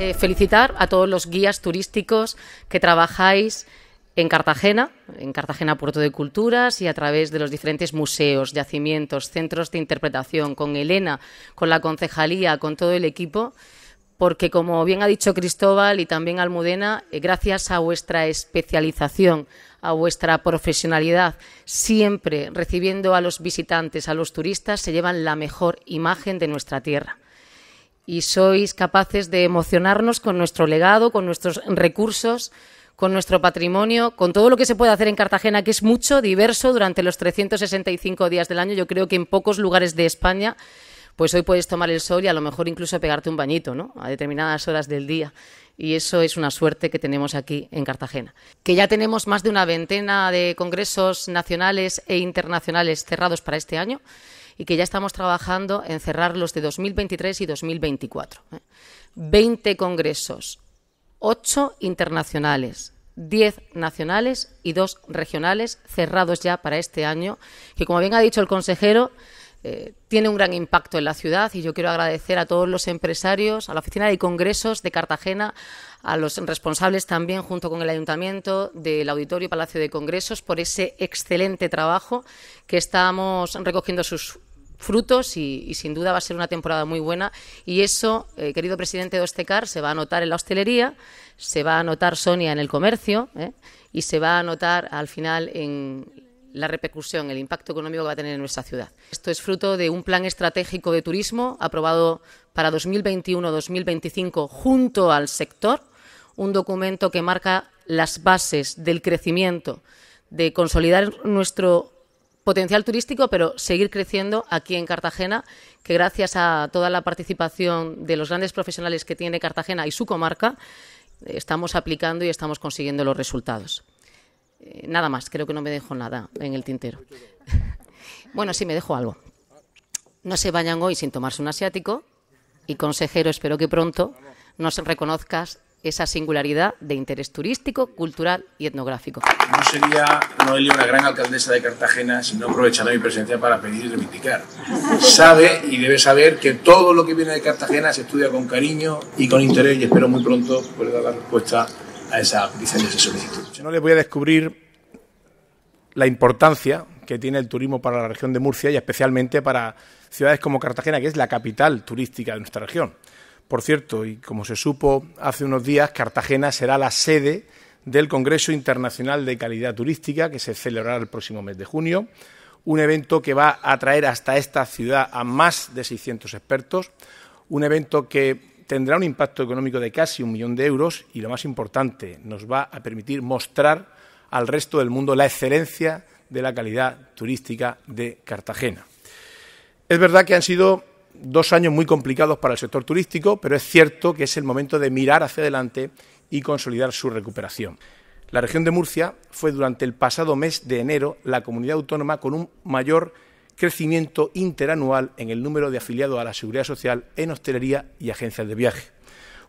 Eh, felicitar a todos los guías turísticos que trabajáis en Cartagena, en Cartagena Puerto de Culturas y a través de los diferentes museos, yacimientos, centros de interpretación, con Elena, con la concejalía, con todo el equipo, porque como bien ha dicho Cristóbal y también Almudena, eh, gracias a vuestra especialización, a vuestra profesionalidad, siempre recibiendo a los visitantes, a los turistas, se llevan la mejor imagen de nuestra tierra y sois capaces de emocionarnos con nuestro legado, con nuestros recursos, con nuestro patrimonio, con todo lo que se puede hacer en Cartagena, que es mucho, diverso, durante los 365 días del año. Yo creo que en pocos lugares de España, pues hoy puedes tomar el sol y a lo mejor incluso pegarte un bañito, ¿no? A determinadas horas del día. Y eso es una suerte que tenemos aquí en Cartagena. Que ya tenemos más de una veintena de congresos nacionales e internacionales cerrados para este año y que ya estamos trabajando en cerrar los de 2023 y 2024. 20 ¿eh? congresos, ocho internacionales, diez nacionales y dos regionales cerrados ya para este año, que como bien ha dicho el consejero, eh, tiene un gran impacto en la ciudad y yo quiero agradecer a todos los empresarios, a la Oficina de Congresos de Cartagena, a los responsables también junto con el Ayuntamiento del Auditorio Palacio de Congresos por ese excelente trabajo que estamos recogiendo sus frutos y, sin duda va a ser una temporada muy buena. Y eso, eh, querido presidente de Ostecar, se va a notar en la hostelería, se va a notar Sonia en el comercio ¿eh? y se va a notar al final en la repercusión, el impacto económico que va a tener en nuestra ciudad. Esto es fruto de un plan estratégico de turismo aprobado para 2021-2025 junto al sector, un documento que marca las bases del crecimiento, de consolidar nuestro potencial turístico, pero seguir creciendo aquí en Cartagena, que gracias a toda la participación de los grandes profesionales que tiene Cartagena y su comarca, eh, estamos aplicando y estamos consiguiendo los resultados. Eh, nada más, creo que no me dejo nada en el tintero. bueno, sí, me dejo algo. No se vayan hoy sin tomarse un asiático y, consejero, espero que pronto nos reconozcas esa singularidad de interés turístico, cultural y etnográfico. No sería Noelia una gran alcaldesa de Cartagena si no aprovechara mi presencia para pedir y reivindicar. Sabe y debe saber que todo lo que viene de Cartagena se estudia con cariño y con interés y espero muy pronto poder dar la respuesta a esa petición solicitud. Yo no le voy a descubrir la importancia que tiene el turismo para la región de Murcia y especialmente para ciudades como Cartagena, que es la capital turística de nuestra región. Por cierto, y como se supo hace unos días, Cartagena será la sede del Congreso Internacional de Calidad Turística, que se celebrará el próximo mes de junio, un evento que va a atraer hasta esta ciudad a más de 600 expertos, un evento que tendrá un impacto económico de casi un millón de euros y, lo más importante, nos va a permitir mostrar al resto del mundo la excelencia de la calidad turística de Cartagena. Es verdad que han sido dos años muy complicados para el sector turístico, pero es cierto que es el momento de mirar hacia adelante y consolidar su recuperación. La región de Murcia fue durante el pasado mes de enero la comunidad autónoma con un mayor crecimiento interanual en el número de afiliados a la Seguridad Social en hostelería y agencias de viaje.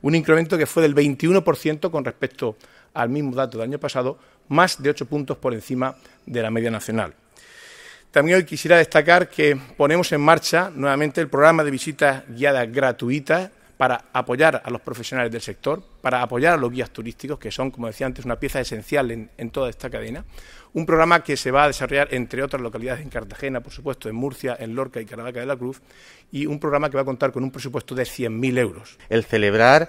Un incremento que fue del 21% con respecto al mismo dato del año pasado, más de ocho puntos por encima de la media nacional. También hoy quisiera destacar que ponemos en marcha nuevamente el programa de visitas guiadas gratuitas para apoyar a los profesionales del sector, para apoyar a los guías turísticos, que son, como decía antes, una pieza esencial en, toda esta cadena. Un programa que se va a desarrollar, entre otras localidades, en Cartagena, por supuesto, en Murcia, en Lorca y Caravaca de la Cruz, y un programa que va a contar con un presupuesto de 100.000 euros. El celebrar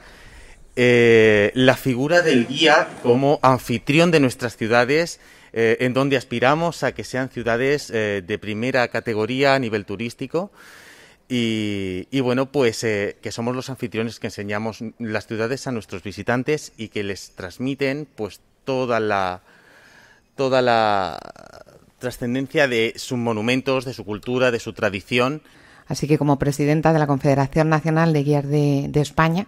eh, la figura del guía como anfitrión de nuestras ciudades, eh, en donde aspiramos a que sean ciudades eh, de primera categoría a nivel turístico. Y, bueno, pues que somos los anfitriones que enseñamos las ciudades a nuestros visitantes y que les transmiten pues toda la toda la trascendencia de sus monumentos, de su cultura, de su tradición. Así que como presidenta de la Confederación Nacional de Guías de España,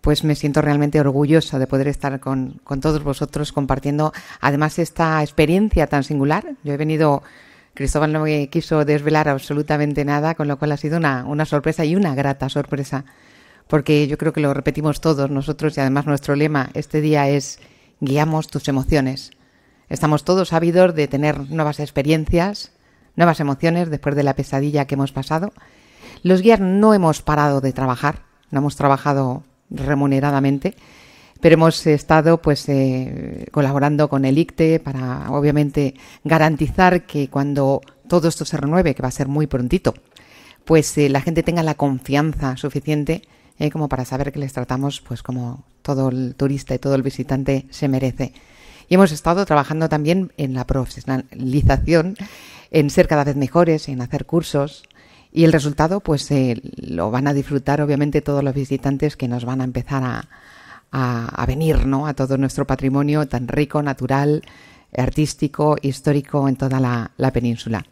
pues me siento realmente orgullosa de poder estar con, todos vosotros compartiendo además esta experiencia tan singular. Yo he venido Cristóbal no me quiso desvelar absolutamente nada, con lo cual ha sido una, una, sorpresa y una grata sorpresa, porque yo creo que lo repetimos todos nosotros y además nuestro lema este día es guiamos tus emociones. Estamos todos sabidos de tener nuevas experiencias, nuevas emociones después de la pesadilla que hemos pasado. Los guías no hemos parado de trabajar, no hemos trabajado remuneradamente, pero hemos estado pues eh, colaborando con el ICTE para obviamente garantizar que cuando todo esto se renueve, que va a ser muy prontito, pues eh, la gente tenga la confianza suficiente eh, como para saber que les tratamos pues como todo el turista y todo el visitante se merece. Y hemos estado trabajando también en la profesionalización, en ser cada vez mejores, en hacer cursos, y el resultado, pues eh, lo van a disfrutar obviamente todos los visitantes que nos van a empezar a, venir, ¿no? A todo nuestro patrimonio tan rico, natural, artístico, histórico en toda la península.